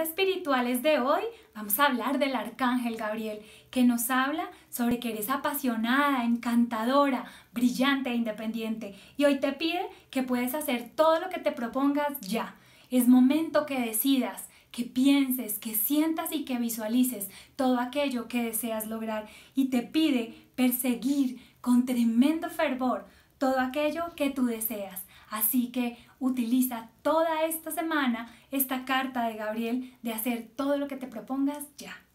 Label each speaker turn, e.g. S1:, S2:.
S1: espirituales de hoy vamos a hablar del Arcángel Gabriel, que nos habla sobre que eres apasionada, encantadora, brillante e independiente. Y hoy te pide que puedes hacer todo lo que te propongas ya. Es momento que decidas que pienses, que sientas y que visualices todo aquello que deseas lograr y te pide perseguir con tremendo fervor todo aquello que tú deseas. Así que utiliza toda esta semana esta carta de Gabriel de hacer todo lo que te propongas ya.